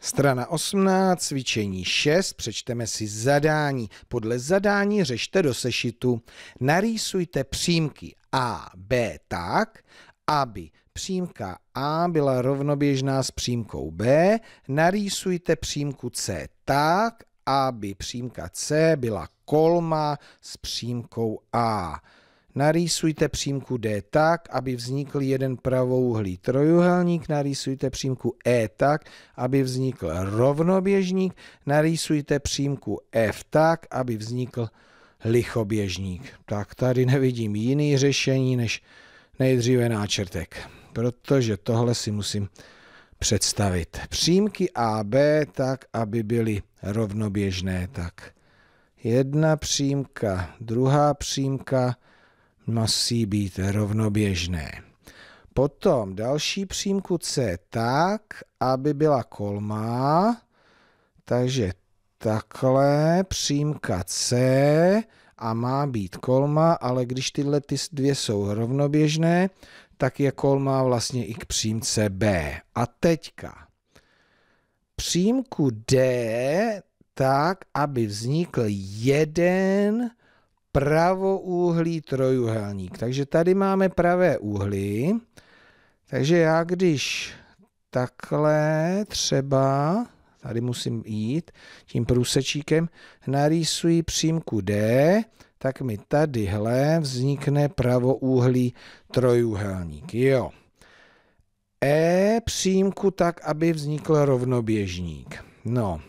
Strana 18, cvičení 6, přečteme si zadání. Podle zadání řešte do sešitu. Narýsujte přímky A, B tak, aby přímka A byla rovnoběžná s přímkou B. Narýsujte přímku C tak, aby přímka C byla kolma s přímkou A. Narýsujte přímku D tak, aby vznikl jeden pravouhlý trojuhelník, narýsujte přímku E tak, aby vznikl rovnoběžník, narýsujte přímku F tak, aby vznikl lichoběžník. Tak tady nevidím jiný řešení než nejdříve náčrtek, protože tohle si musím představit. Přímky AB tak, aby byly rovnoběžné, tak jedna přímka, druhá přímka, musí být rovnoběžné. Potom další přímku C tak, aby byla kolmá, takže takhle přímka C a má být kolma, ale když tyhle ty dvě jsou rovnoběžné, tak je kolma vlastně i k přímce B. A teďka přímku D tak, aby vznikl jeden pravoúhlý trojuhelník. Takže tady máme pravé úhly. Takže já když takhle třeba, tady musím jít tím průsečíkem, narýsuji přímku D, tak mi tadyhle vznikne pravoúhlý trojuhelník. Jo. E přímku tak, aby vznikl rovnoběžník. No,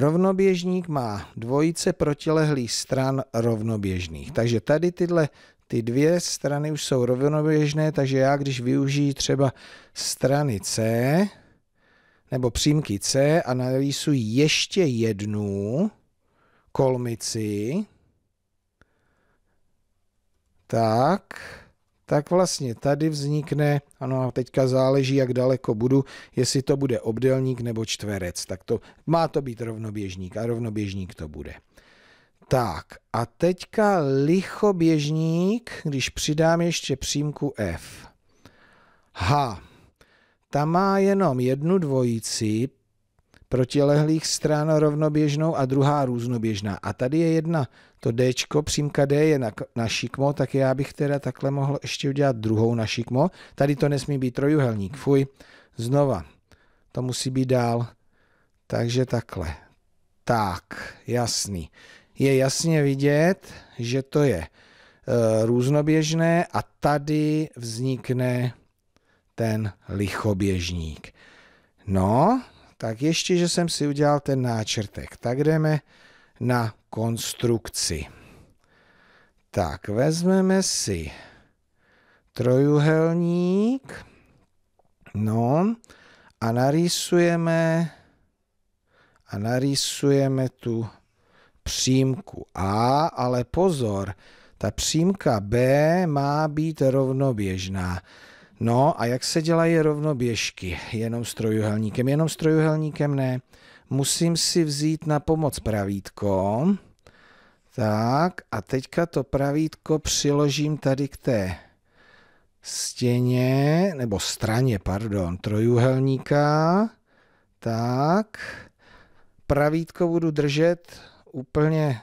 Rovnoběžník má dvojice protilehlých stran rovnoběžných. Takže tady tyhle ty dvě strany už jsou rovnoběžné, takže já když využiji třeba strany C, nebo přímky C a narýsuji ještě jednu kolmici, tak tak vlastně tady vznikne, ano a teďka záleží, jak daleko budu, jestli to bude obdelník nebo čtverec, tak to má to být rovnoběžník a rovnoběžník to bude. Tak a teďka lichoběžník, když přidám ještě přímku F. H. Ta má jenom jednu dvojici protilehlých stran rovnoběžnou a druhá různoběžná. A tady je jedna to D, přímka D je na, na šikmo, tak já bych teda takhle mohl ještě udělat druhou na šikmo. Tady to nesmí být trojuhelník, fuj. Znova, to musí být dál. Takže takhle. Tak, jasný. Je jasně vidět, že to je e, různoběžné a tady vznikne ten lichoběžník. No, tak ještě, že jsem si udělal ten náčrtek. Tak jdeme na konstrukci. Tak, vezmeme si trojuhelník, no a narýsujeme, a narýsujeme tu přímku A, ale pozor, ta přímka B má být rovnoběžná. No a jak se dělají rovnoběžky? Jenom s trojuhelníkem? Jenom s trojuhelníkem ne musím si vzít na pomoc pravítko. Tak a teďka to pravítko přiložím tady k té stěně, nebo straně, pardon, trojuhelníka. Tak, pravítko budu držet úplně,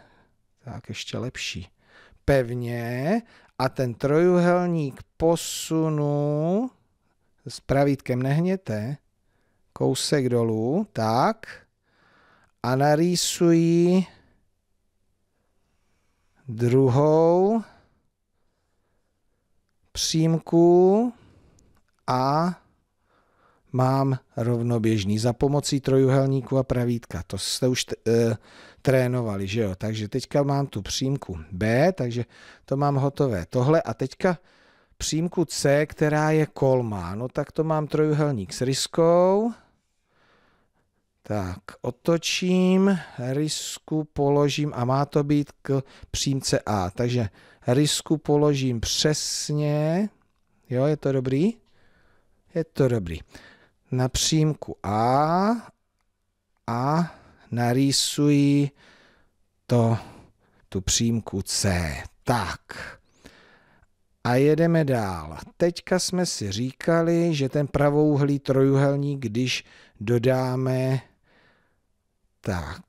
tak ještě lepší, pevně a ten trojuhelník posunu s pravítkem nehněte, kousek dolů, tak, a narýsuji druhou přímku a mám rovnoběžný za pomocí trojuhelníku a pravítka. To jste už e, trénovali, že jo? Takže teďka mám tu přímku B, takže to mám hotové. Tohle a teďka přímku C, která je kolmá. No tak to mám trojuhelník s ryskou tak, otočím, risku položím a má to být k přímce A. Takže risku položím přesně, jo, je to dobrý? Je to dobrý. Na přímku A a narýsuji to, tu přímku C. Tak. A jedeme dál. Teďka jsme si říkali, že ten pravouhlý trojuhelník, když dodáme tak,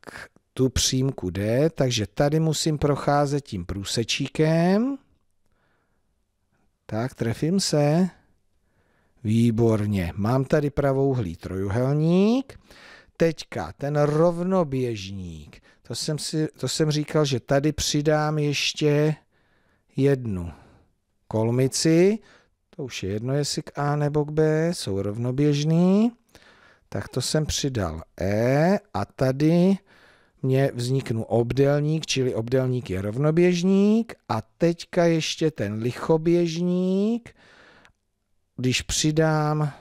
tu přímku D, takže tady musím procházet tím průsečíkem. Tak, trefím se. Výborně. Mám tady pravouhlý trojuhelník. Teďka ten rovnoběžník. To jsem, si, to jsem říkal, že tady přidám ještě jednu kolmici. To už je jedno, jestli k A nebo k B, jsou rovnoběžný tak to jsem přidal E a tady mě vzniknul obdelník, čili obdelník je rovnoběžník a teďka ještě ten lichoběžník, když přidám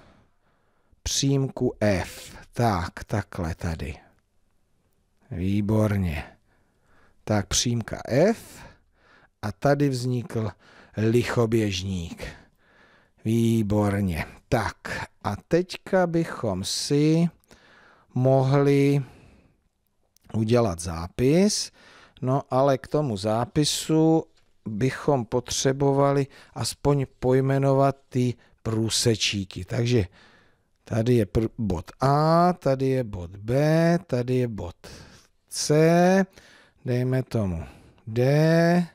přímku F. Tak, takhle tady. Výborně. Tak přímka F a tady vznikl lichoběžník. Výborně. Tak a teďka bychom si mohli udělat zápis, no ale k tomu zápisu bychom potřebovali aspoň pojmenovat ty průsečíky. Takže tady je bod A, tady je bod B, tady je bod C, dejme tomu D,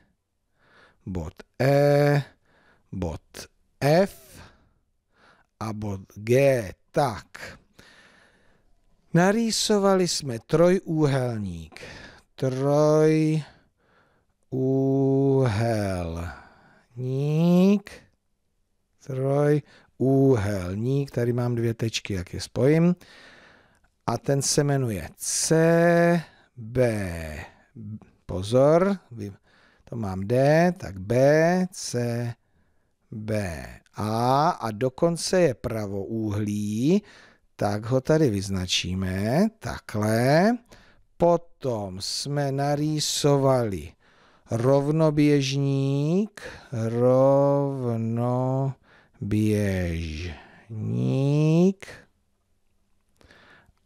bod E, bod F a bod G. Tak, narýsovali jsme trojúhelník. Trojúhelník. Trojúhelník. Tady mám dvě tečky, jak je spojím. A ten se jmenuje C, B, pozor, to mám D, tak B, C, BA a dokonce je pravoúhlý, tak ho tady vyznačíme takhle. Potom jsme narýsovali rovnoběžník, rovnoběžník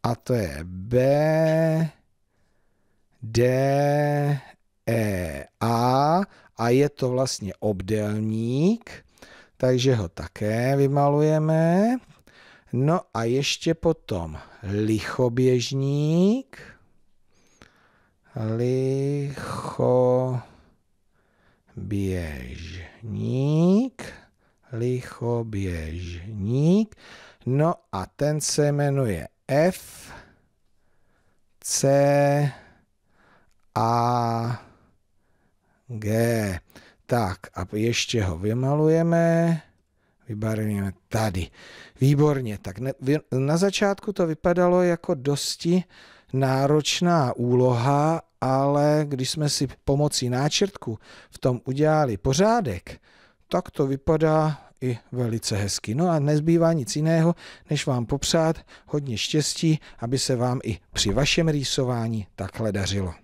a to je B, D, E, A a je to vlastně obdélník takže ho také vymalujeme. No a ještě potom lichoběžník. Lichoběžník. Lichoběžník. No a ten se jmenuje F C A G. Tak a ještě ho vymalujeme. Vybarvíme tady. Výborně. Tak ne, vy, na začátku to vypadalo jako dosti náročná úloha, ale když jsme si pomocí náčrtku v tom udělali pořádek, tak to vypadá i velice hezky. No a nezbývá nic jiného, než vám popřát hodně štěstí, aby se vám i při vašem rýsování takhle dařilo.